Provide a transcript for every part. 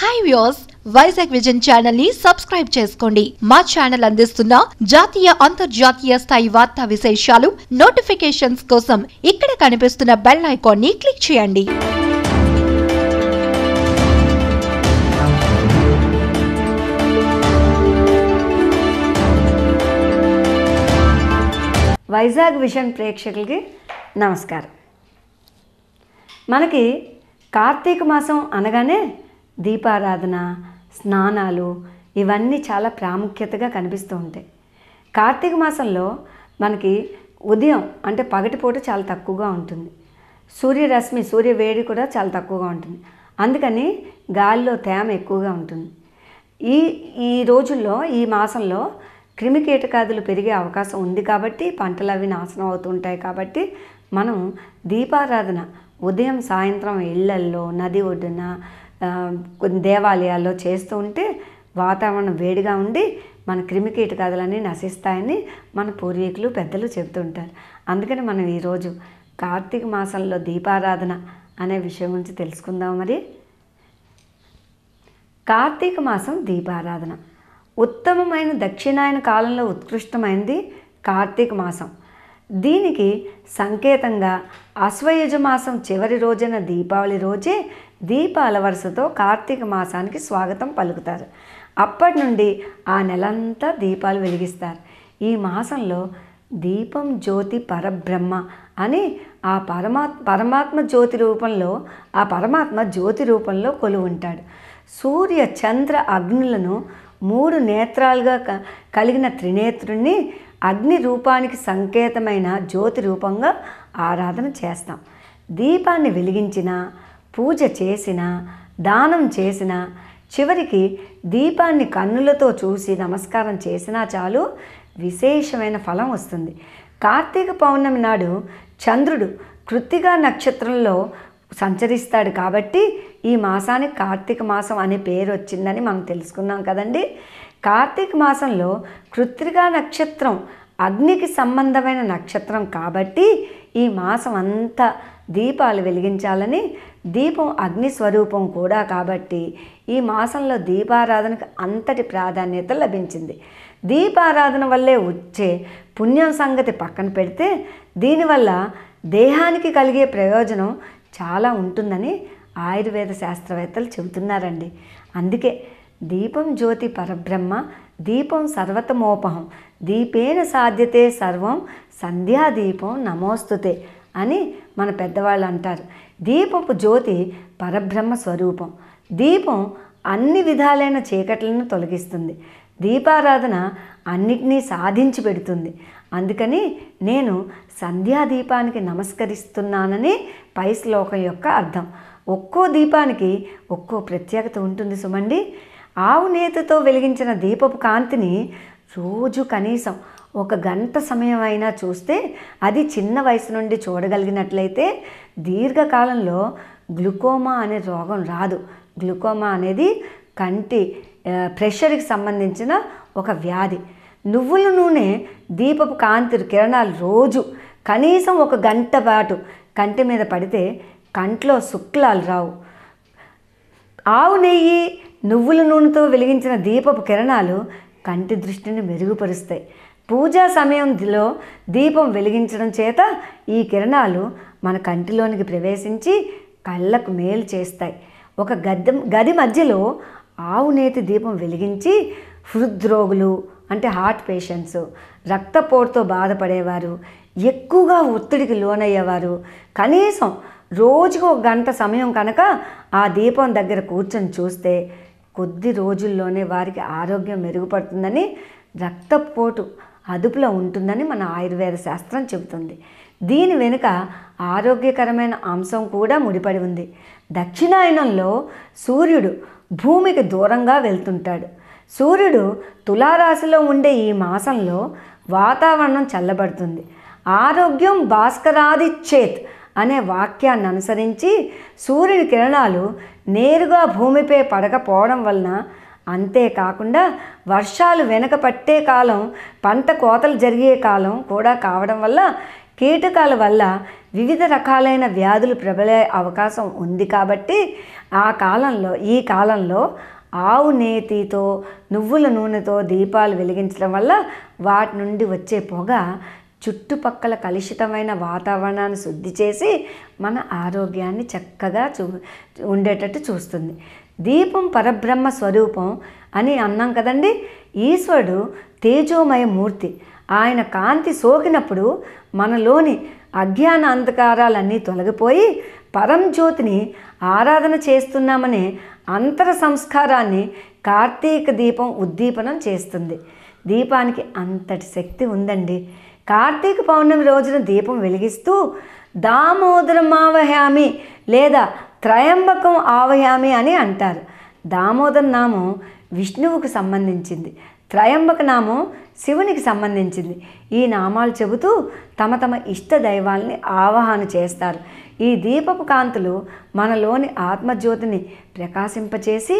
hi views Vizag vision channel ని subscribe చేసుకోండి మా ఛానల్ అందిస్తున్న జాతీయ అంతర్జాతీయ స్థాయి వార్తా విశేషాలు నోటిఫికేషన్స్ కోసం ఇక్కడ కనిపిస్తున్న బెల్ ఐకాన్ ని క్లిక్ చేయండి వైజాగ్ విజన్ ప్రేక్షకులకి నమస్కారం మనకి కార్తీక మాసం అనగానే దీపారాధన స్నానాలు ఇవన్నీ చాలా ప్రాముఖ్యతగా కనిపిస్తూ ఉంటాయి కార్తీక మాసంలో మనకి ఉదయం అంటే పగటిపూట చాలా తక్కువగా ఉంటుంది సూర్యరశ్మి సూర్య వేడి కూడా చాలా తక్కువగా ఉంటుంది అందుకని గాలిలో తేమ ఎక్కువగా ఉంటుంది ఈ ఈ రోజుల్లో ఈ మాసంలో క్రిమి కీటకాదులు పెరిగే అవకాశం ఉంది కాబట్టి పంటలు అవి నాశనం అవుతుంటాయి కాబట్టి మనం దీపారాధన ఉదయం సాయంత్రం ఇళ్లల్లో నది ఒడ్డున కొన్ని దేవాలయాల్లో చేస్తూ ఉంటే వాతావరణం వేడిగా ఉండి మన క్రిమికీట కీటకాదులన్నీ నశిస్తాయని మన పూర్వీకులు పెద్దలు చెబుతుంటారు అందుకని మనం ఈరోజు కార్తీక మాసంలో దీపారాధన అనే విషయం గురించి తెలుసుకుందాం మరి కార్తీక మాసం దీపారాధన ఉత్తమమైన దక్షిణాయన కాలంలో ఉత్కృష్టమైనది కార్తీక మాసం దీనికి సంకేతంగా అశ్వయుజ మాసం చివరి రోజున దీపావళి రోజే దీపాల వరుసతో కార్తీక మాసానికి స్వాగతం పలుకుతారు అప్పటి నుండి ఆ నెలంతా దీపాలు వెలిగిస్తారు ఈ మాసంలో దీపం జ్యోతి పరబ్రహ్మ అని ఆ పరమాత్ పరమాత్మ జ్యోతి రూపంలో ఆ పరమాత్మ జ్యోతి రూపంలో కొలు ఉంటాడు సూర్య చంద్ర అగ్నులను మూడు నేత్రాలుగా కలిగిన త్రినేత్రుణ్ణి అగ్ని రూపానికి సంకేతమైన జ్యోతి రూపంగా ఆరాధన చేస్తాం దీపాన్ని వెలిగించిన పూజ చేసిన దానం చేసిన చివరికి దీపాన్ని కన్నులతో చూసి నమస్కారం చేసినా చాలు విశేషమైన ఫలం వస్తుంది కార్తీక పౌర్ణమి నాడు చంద్రుడు కృత్తిగా నక్షత్రంలో సంచరిస్తాడు కాబట్టి ఈ మాసానికి కార్తీక మాసం అనే పేరు వచ్చిందని మనం తెలుసుకున్నాం కదండి కార్తీక మాసంలో కృత్రిగా నక్షత్రం అగ్నికి సంబంధమైన నక్షత్రం కాబట్టి ఈ మాసం అంతా దీపాలు వెలిగించాలని దీపం అగ్ని స్వరూపం కూడా కాబట్టి ఈ మాసంలో దీపారాధనకు అంతటి ప్రాధాన్యత లభించింది దీపారాధన వల్లే వచ్చే పుణ్యం సంగతి పక్కన పెడితే దీనివల్ల దేహానికి కలిగే ప్రయోజనం చాలా ఉంటుందని ఆయుర్వేద శాస్త్రవేత్తలు చెబుతున్నారండి అందుకే దీపం జ్యోతి పరబ్రహ్మ దీపం సర్వతమోపహం దీపేన సాధ్యతే సర్వం సంధ్యాదీపం నమోస్తుతే అని మన పెద్దవాళ్ళు అంటారు దీపపు జ్యోతి పరబ్రహ్మ స్వరూపం దీపం అన్ని విధాలైన చీకట్లను తొలగిస్తుంది దీపారాధన అన్నిటినీ సాధించి పెడుతుంది అందుకని నేను సంధ్యా దీపానికి నమస్కరిస్తున్నానని పై శ్లోకం యొక్క అర్థం ఒక్కో దీపానికి ఒక్కో ప్రత్యేకత ఉంటుంది సుమండి ఆవు నేతతో వెలిగించిన దీపపు కాంతిని రోజు కనీసం ఒక గంట సమయం అయినా చూస్తే అది చిన్న వయసు నుండి చూడగలిగినట్లయితే దీర్ఘకాలంలో గ్లుకోమా అనే రోగం రాదు గ్లుకోమా అనేది కంటి ప్రెషర్కి సంబంధించిన ఒక వ్యాధి నువ్వుల నూనె దీపపు కాంతి కిరణాలు రోజు కనీసం ఒక గంట పాటు కంటి మీద పడితే కంట్లో శుక్లాలు రావు ఆవు నెయ్యి నువ్వుల నూనెతో వెలిగించిన దీపపు కిరణాలు కంటి దృష్టిని మెరుగుపరుస్తాయి పూజా సమయంలో దీపం వెలిగించడం చేత ఈ కిరణాలు మన కంటిలోనికి ప్రవేశించి కళ్ళకు మేలు చేస్తాయి ఒక గద్దె గది మధ్యలో ఆవు నేతి దీపం వెలిగించి హృద్రోగులు అంటే హార్ట్ పేషెంట్స్ రక్తపోటుతో బాధపడేవారు ఎక్కువగా ఒత్తిడికి లోనయ్యేవారు కనీసం రోజుకు ఒక గంట సమయం కనుక ఆ దీపం దగ్గర కూర్చొని చూస్తే కొద్ది రోజుల్లోనే వారికి ఆరోగ్యం మెరుగుపడుతుందని రక్తపోటు అదుపులో ఉంటుందని మన ఆయుర్వేద శాస్త్రం చెబుతుంది దీని వెనుక ఆరోగ్యకరమైన అంశం కూడా ముడిపడి ఉంది దక్షిణాయనంలో సూర్యుడు భూమికి దూరంగా వెళ్తుంటాడు సూర్యుడు తులారాశిలో ఉండే ఈ మాసంలో వాతావరణం చల్లబడుతుంది ఆరోగ్యం భాస్కరాది చేత్ అనే వాక్యాన్ని అనుసరించి సూర్యుని కిరణాలు నేరుగా భూమిపై పడకపోవడం వలన అంతేకాకుండా వర్షాలు వెనక పట్టే కాలం పంట కోతలు జరిగే కాలం కూడా కావడం వల్ల కీటకాల వల్ల వివిధ రకాలైన వ్యాధులు ప్రబలే అవకాశం ఉంది కాబట్టి ఆ కాలంలో ఈ కాలంలో ఆవు నేతితో నువ్వుల నూనెతో దీపాలు వెలిగించడం వల్ల వాటి నుండి వచ్చే పొగ చుట్టుపక్కల కలుషితమైన వాతావరణాన్ని శుద్ధి చేసి మన ఆరోగ్యాన్ని చక్కగా చూ ఉండేటట్టు చూస్తుంది దీపం పరబ్రహ్మ స్వరూపం అని అన్నాం కదండి ఈశ్వరుడు తేజోమయ మూర్తి ఆయన కాంతి సోకినప్పుడు మనలోని అజ్ఞాన అంధకారాలన్నీ తొలగిపోయి పరంజ్యోతిని ఆరాధన చేస్తున్నామనే అంతర సంస్కారాన్ని కార్తీక దీపం ఉద్దీపనం చేస్తుంది దీపానికి అంతటి శక్తి ఉందండి కార్తీక పౌర్ణమి రోజున దీపం వెలిగిస్తూ దామోదరమావహామి లేదా త్రయంబకం ఆవయామి అని అంటారు దామోదర్ నామం విష్ణువుకు సంబంధించింది త్రయంబక నామం శివునికి సంబంధించింది ఈ నామాలు చెబుతూ తమ తమ ఇష్ట దైవాల్ని ఆవాహన చేస్తారు ఈ దీపపు కాంతులు మనలోని ఆత్మజ్యోతిని ప్రకాశింపచేసి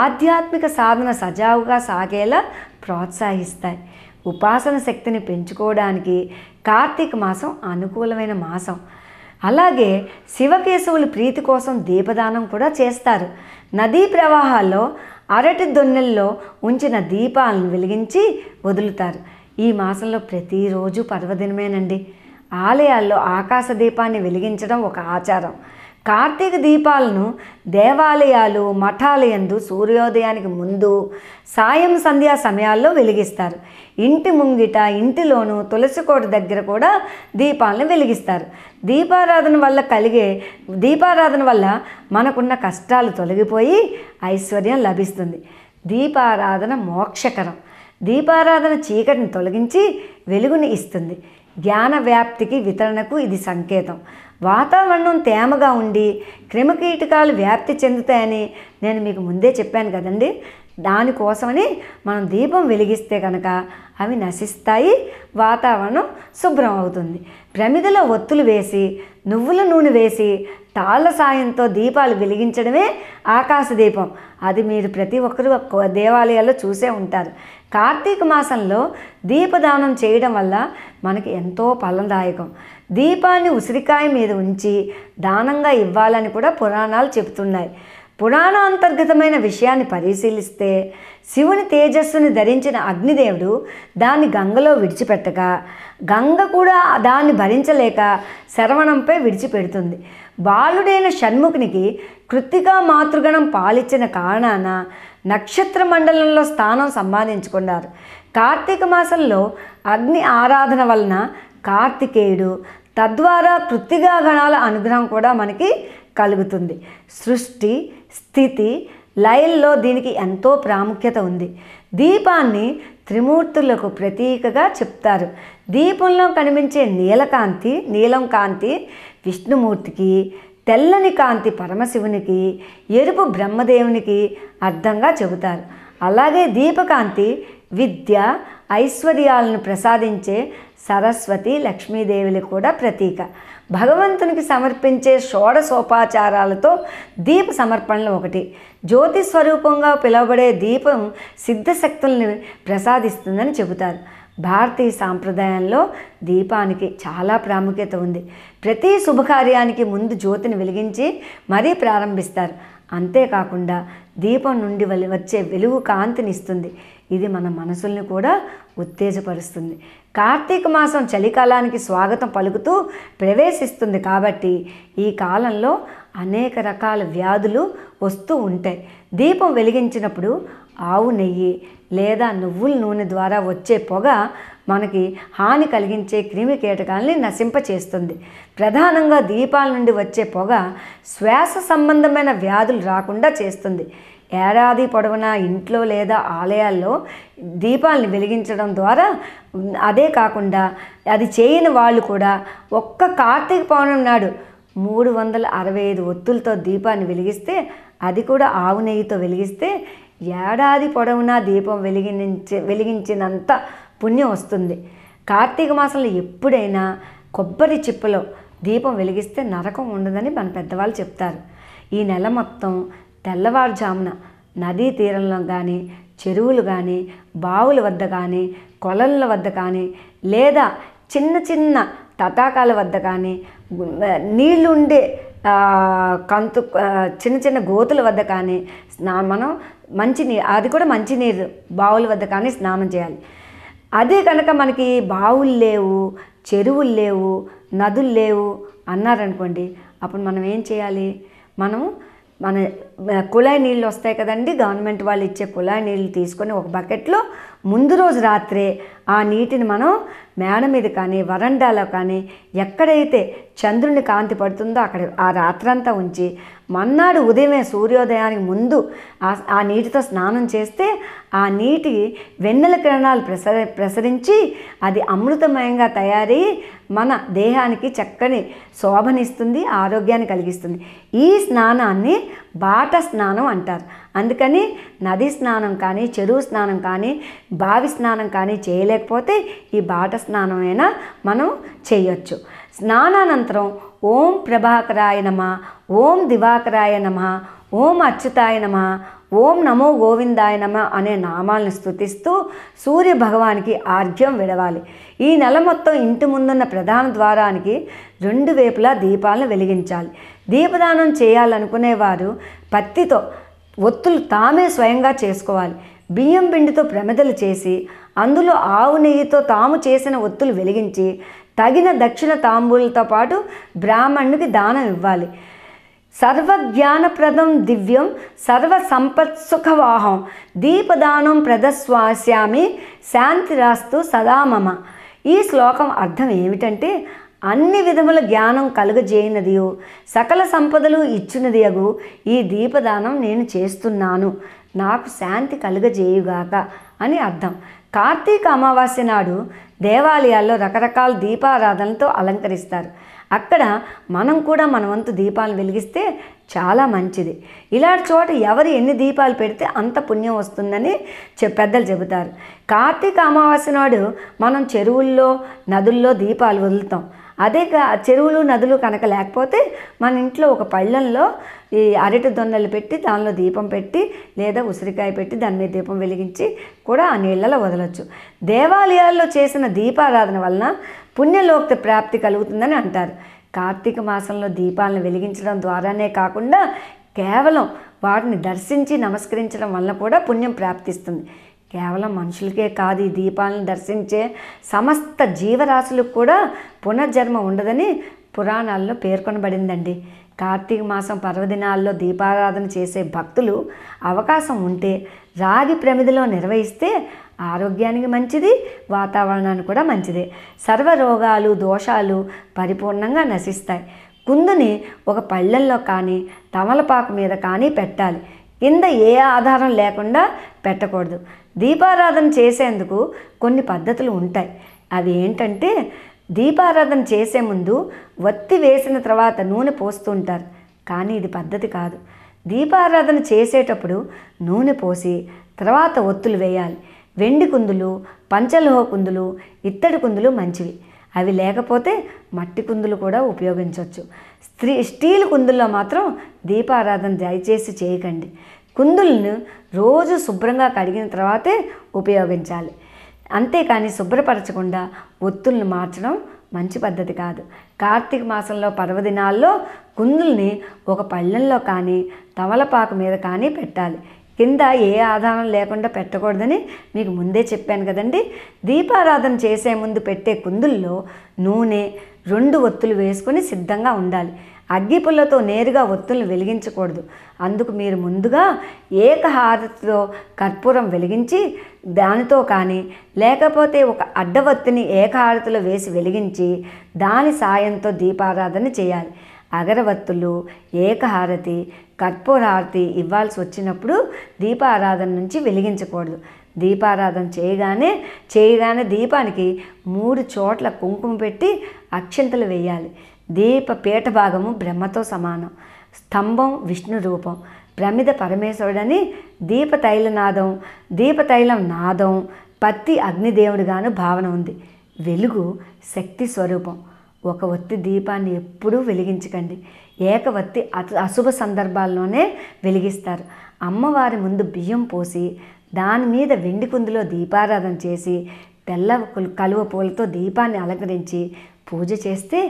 ఆధ్యాత్మిక సాధన సజావుగా సాగేలా ప్రోత్సహిస్తాయి ఉపాసన శక్తిని పెంచుకోవడానికి కార్తీక మాసం అనుకూలమైన మాసం అలాగే శివకేశవులు ప్రీతి కోసం దీపదానం కూడా చేస్తారు నదీ ప్రవాహాల్లో అరటి దొన్నెల్లో ఉంచిన దీపాలను వెలిగించి వదులుతారు ఈ మాసంలో ప్రతిరోజు పర్వదినమేనండి ఆలయాల్లో ఆకాశ దీపాన్ని వెలిగించడం ఒక ఆచారం కార్తీక దీపాలను దేవాలయాలు మఠాలయందు సూర్యోదయానికి ముందు సాయం సంధ్యా సమయాల్లో వెలిగిస్తారు ఇంటి ముంగిట ఇంటిలోనూ తులసికోట దగ్గర కూడా దీపాలను వెలిగిస్తారు దీపారాధన వల్ల కలిగే దీపారాధన వల్ల మనకున్న కష్టాలు తొలగిపోయి ఐశ్వర్యం లభిస్తుంది దీపారాధన మోక్షకరం దీపారాధన చీకటిని తొలగించి వెలుగుని ఇస్తుంది జ్ఞాన వ్యాప్తికి వితరణకు ఇది సంకేతం వాతావరణం తేమగా ఉండి క్రిమకీటకాలు వ్యాప్తి చెందుతాయని నేను మీకు ముందే చెప్పాను కదండి దానికోసమని మనం దీపం వెలిగిస్తే కనుక అవి నశిస్తాయి వాతావరణం శుభ్రం అవుతుంది ప్రమిదలో ఒత్తులు వేసి నువ్వుల నూనె వేసి తాళ్ళ సాయంతో దీపాలు వెలిగించడమే ఆకాశ దీపం అది మీరు ప్రతి ఒక్కరూ దేవాలయాల్లో చూసే ఉంటారు కార్తీక మాసంలో దీపదానం చేయడం వల్ల మనకి ఎంతో ఫలదాయకం దీపాన్ని ఉసిరికాయ మీద ఉంచి దానంగా ఇవ్వాలని కూడా పురాణాలు చెబుతున్నాయి పురాణ అంతర్గతమైన విషయాన్ని పరిశీలిస్తే శివుని తేజస్సుని ధరించిన అగ్నిదేవుడు దాన్ని గంగలో విడిచిపెట్టగా గంగ కూడా దాన్ని భరించలేక శరవణంపై విడిచిపెడుతుంది బాలుడైన షణ్ముఖునికి కృత్తికా మాతృగణం పాలిచ్చిన కారణాన నక్షత్ర మండలంలో స్థానం సంపాదించుకున్నారు కార్తీక మాసంలో అగ్ని ఆరాధన వలన కార్తికేయుడు తద్వారా కృత్తిగా గణాల అనుగ్రహం కూడా మనకి కలుగుతుంది సృష్టి స్థితి లయల్లో దీనికి ఎంతో ప్రాముఖ్యత ఉంది దీపాన్ని త్రిమూర్తులకు ప్రతీకగా చెప్తారు దీపంలో కనిపించే నీలకాంతి నీలం కాంతి విష్ణుమూర్తికి తెల్లని కాంతి పరమశివునికి ఎరుపు బ్రహ్మదేవునికి అర్థంగా చెబుతారు అలాగే దీపకాంతి విద్య ఐశ్వర్యాలను ప్రసాదించే సరస్వతి లక్ష్మీదేవులు కూడా ప్రతీక భగవంతునికి సమర్పించే షోడశోపాచారాలతో దీప సమర్పణలు ఒకటి జ్యోతి స్వరూపంగా పిలువబడే దీపం సిద్ధశక్తుల్ని ప్రసాదిస్తుందని చెబుతారు భారతీయ సాంప్రదాయంలో దీపానికి చాలా ప్రాముఖ్యత ఉంది ప్రతి శుభకార్యానికి ముందు జ్యోతిని వెలిగించి మరీ ప్రారంభిస్తారు అంతేకాకుండా దీపం నుండి వచ్చే వెలుగు కాంతినిస్తుంది ఇది మన మనసుల్ని కూడా ఉత్తేజపరుస్తుంది కార్తీక మాసం చలికాలానికి స్వాగతం పలుకుతూ ప్రవేశిస్తుంది కాబట్టి ఈ కాలంలో అనేక రకాల వ్యాధులు వస్తూ ఉంటాయి దీపం వెలిగించినప్పుడు ఆవు నెయ్యి లేదా నువ్వుల నూనె ద్వారా వచ్చే పొగ మనకి హాని కలిగించే క్రిమి కీటకాలని నశింపచేస్తుంది ప్రధానంగా దీపాల నుండి వచ్చే పొగ శ్వాస సంబంధమైన వ్యాధులు రాకుండా చేస్తుంది ఏడాది పొడవునా ఇంట్లో లేదా ఆలయాల్లో దీపాలను వెలిగించడం ద్వారా అదే కాకుండా అది చేయని వాళ్ళు కూడా ఒక్క కార్తీక పౌర్ణమి నాడు మూడు వందల అరవై ఐదు ఒత్తులతో దీపాన్ని వెలిగిస్తే అది కూడా ఆవు నెయ్యితో వెలిగిస్తే ఏడాది పొడవునా దీపం వెలిగించే వెలిగించినంత పుణ్యం వస్తుంది కార్తీక మాసంలో ఎప్పుడైనా కొబ్బరి చిప్పలో దీపం వెలిగిస్తే నరకం ఉండదని మన పెద్దవాళ్ళు చెప్తారు ఈ నెల మొత్తం తెల్లవారుజామున నదీ తీరంలో కానీ చెరువులు కానీ బావుల వద్ద కానీ కొలల వద్ద కానీ లేదా చిన్న చిన్న తటాకాల వద్ద కానీ నీళ్ళుండే కంతు చిన్న చిన్న గోతుల వద్ద కానీ స్నా మనం మంచి నీరు అది కూడా మంచి నీరు బావుల వద్ద కానీ స్నానం చేయాలి అదే కనుక మనకి బావులు లేవు చెరువులు లేవు నదులు లేవు అన్నారనుకోండి అప్పుడు మనం ఏం చేయాలి మనం మన కుళాయి నీళ్ళు వస్తాయి కదండి గవర్నమెంట్ వాళ్ళు ఇచ్చే కుళాయి నీళ్ళు తీసుకొని ఒక బకెట్లో ముందు రోజు రాత్రే ఆ నీటిని మనం మేడ మీద కానీ వరండాలో కానీ ఎక్కడైతే చంద్రుని కాంతి పడుతుందో అక్కడ ఆ రాత్రంతా ఉంచి మన్నాడు ఉదయమే సూర్యోదయానికి ముందు ఆ నీటితో స్నానం చేస్తే ఆ నీటి వెన్నెల కిరణాలు ప్రసర ప్రసరించి అది అమృతమయంగా తయారై మన దేహానికి చక్కని శోభనిస్తుంది ఆరోగ్యాన్ని కలిగిస్తుంది ఈ స్నానాన్ని బాగా బాట స్నానం అంటారు అందుకని నది స్నానం కానీ చెరువు స్నానం కానీ బావి స్నానం కానీ చేయలేకపోతే ఈ బాట స్నానం అయినా మనం చేయొచ్చు స్నానానంతరం ఓం ప్రభాకరాయ నమ ఓం దివాకరాయ నమ ఓం అచ్యుతాయ నమ ఓం నమో గోవిందాయ నమ అనే నామాలను స్థుతిస్తూ సూర్య భగవానికి ఆర్ఘ్యం విడవాలి ఈ నెల మొత్తం ఇంటి ముందున్న ప్రధాన ద్వారానికి రెండు వేపులా దీపాలను వెలిగించాలి దీపదానం చేయాలనుకునేవారు పత్తితో ఒత్తులు తామే స్వయంగా చేసుకోవాలి బియ్యం పిండితో ప్రమిదలు చేసి అందులో ఆవు నెయ్యితో తాము చేసిన ఒత్తులు వెలిగించి తగిన దక్షిణ తాంబూలతో పాటు బ్రాహ్మణుడికి దానం ఇవ్వాలి సర్వజ్ఞానప్రదం దివ్యం సర్వ సంపత్ దీపదానం ప్రదస్వాస్యామి రాస్తు సదామమ ఈ శ్లోకం అర్థం ఏమిటంటే అన్ని విధముల జ్ఞానం కలుగజేయనదియు సకల సంపదలు ఇచ్చినది అగు ఈ దీపదానం నేను చేస్తున్నాను నాకు శాంతి కలుగజేయుగాక అని అర్థం కార్తీక అమావాస్య నాడు దేవాలయాల్లో రకరకాల దీపారాధనలతో అలంకరిస్తారు అక్కడ మనం కూడా మన వంతు దీపాలు వెలిగిస్తే చాలా మంచిది ఇలాంటి చోట ఎవరు ఎన్ని దీపాలు పెడితే అంత పుణ్యం వస్తుందని పెద్దలు చెబుతారు కార్తీక అమావాస్య నాడు మనం చెరువుల్లో నదుల్లో దీపాలు వదులుతాం అదే చెరువులు నదులు కనుక లేకపోతే మన ఇంట్లో ఒక పళ్ళంలో ఈ అరటి దొన్నలు పెట్టి దానిలో దీపం పెట్టి లేదా ఉసిరికాయ పెట్టి దాని మీద దీపం వెలిగించి కూడా ఆ నీళ్ళలో వదలొచ్చు దేవాలయాల్లో చేసిన దీపారాధన వలన పుణ్యలోక్త ప్రాప్తి కలుగుతుందని అంటారు కార్తీక మాసంలో దీపాలను వెలిగించడం ద్వారానే కాకుండా కేవలం వాటిని దర్శించి నమస్కరించడం వల్ల కూడా పుణ్యం ప్రాప్తిస్తుంది కేవలం మనుషులకే కాదు ఈ దీపాలను దర్శించే సమస్త జీవరాశులకు కూడా పునర్జన్మ ఉండదని పురాణాల్లో పేర్కొనబడిందండి కార్తీక మాసం పర్వదినాల్లో దీపారాధన చేసే భక్తులు అవకాశం ఉంటే రాగి ప్రమిదిలో నిర్వహిస్తే ఆరోగ్యానికి మంచిది వాతావరణానికి కూడా మంచిది సర్వ రోగాలు దోషాలు పరిపూర్ణంగా నశిస్తాయి కుందుని ఒక పళ్ళెల్లో కానీ తమలపాకు మీద కానీ పెట్టాలి కింద ఏ ఆధారం లేకుండా పెట్టకూడదు దీపారాధన చేసేందుకు కొన్ని పద్ధతులు ఉంటాయి అవి ఏంటంటే దీపారాధన చేసే ముందు వత్తి వేసిన తర్వాత నూనె పోస్తుంటారు కానీ ఇది పద్ధతి కాదు దీపారాధన చేసేటప్పుడు నూనె పోసి తర్వాత ఒత్తులు వేయాలి వెండి కుందులు పంచలోహ కుందులు ఇత్తడి కుందులు మంచివి అవి లేకపోతే మట్టి కుందులు కూడా ఉపయోగించవచ్చు స్త్రీ స్టీల్ కుందుల్లో మాత్రం దీపారాధన దయచేసి చేయకండి కుందులను రోజు శుభ్రంగా కడిగిన తర్వాతే ఉపయోగించాలి అంతేకాని శుభ్రపరచకుండా ఒత్తులను మార్చడం మంచి పద్ధతి కాదు కార్తీక మాసంలో పర్వదినాల్లో కుందుల్ని ఒక పళ్ళెంలో కానీ తమలపాకు మీద కానీ పెట్టాలి కింద ఏ ఆధారం లేకుండా పెట్టకూడదని మీకు ముందే చెప్పాను కదండి దీపారాధన చేసే ముందు పెట్టే కుందుల్లో నూనె రెండు ఒత్తులు వేసుకుని సిద్ధంగా ఉండాలి అగ్గిపుల్లతో నేరుగా ఒత్తులను వెలిగించకూడదు అందుకు మీరు ముందుగా ఏకహారతితో కర్పూరం వెలిగించి దానితో కానీ లేకపోతే ఒక అడ్డవత్తిని ఏకహారతిలో వేసి వెలిగించి దాని సాయంతో దీపారాధన చేయాలి అగరవత్తులు ఏకహారతి కర్పూరహారతి ఇవ్వాల్సి వచ్చినప్పుడు దీపారాధన నుంచి వెలిగించకూడదు దీపారాధన చేయగానే చేయగానే దీపానికి మూడు చోట్ల కుంకుమ పెట్టి అక్షంతలు వేయాలి దీప పీఠ భాగము బ్రహ్మతో సమానం స్తంభం విష్ణు రూపం ప్రమిద పరమేశ్వరుడని దీపతైల నాదం దీపతైలం నాదం పత్తి అగ్నిదేవుడిగాను భావన ఉంది వెలుగు శక్తి స్వరూపం ఒక ఒత్తి దీపాన్ని ఎప్పుడూ వెలిగించకండి ఏకవత్తి అశుభ సందర్భాల్లోనే వెలిగిస్తారు అమ్మవారి ముందు బియ్యం పోసి దాని మీద వెండి కుందులో దీపారాధన చేసి తెల్ల కలువ పూలతో దీపాన్ని అలంకరించి పూజ చేస్తే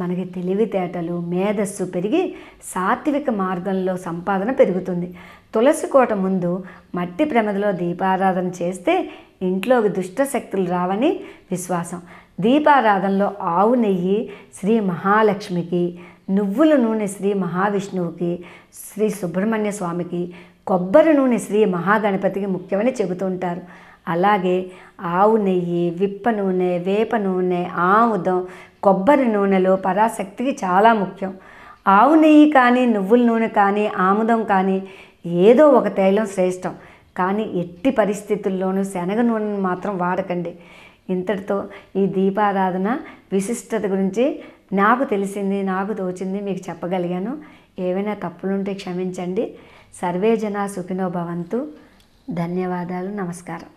మనకి తెలివితేటలు మేధస్సు పెరిగి సాత్విక మార్గంలో సంపాదన పెరుగుతుంది తులసి కోట ముందు మట్టి ప్రమదలో దీపారాధన చేస్తే ఇంట్లోకి దుష్టశక్తులు రావని విశ్వాసం దీపారాధనలో ఆవు నెయ్యి శ్రీ మహాలక్ష్మికి నువ్వుల నూనె శ్రీ మహావిష్ణువుకి శ్రీ సుబ్రహ్మణ్య స్వామికి కొబ్బరి నూనె శ్రీ మహాగణపతికి ముఖ్యమని చెబుతుంటారు అలాగే ఆవు నెయ్యి విప్ప నూనె వేప నూనె ఆముదం కొబ్బరి నూనెలో పరాశక్తికి చాలా ముఖ్యం ఆవు నెయ్యి కానీ నువ్వుల నూనె కానీ ఆముదం కానీ ఏదో ఒక తైలం శ్రేష్టం కానీ ఎట్టి పరిస్థితుల్లోనూ శనగ నూనెను మాత్రం వాడకండి ఇంతటితో ఈ దీపారాధన విశిష్టత గురించి నాకు తెలిసింది నాకు తోచింది మీకు చెప్పగలిగాను ఏవైనా తప్పులుంటే క్షమించండి సర్వే జనా సుఖినో భవంతు ధన్యవాదాలు నమస్కారం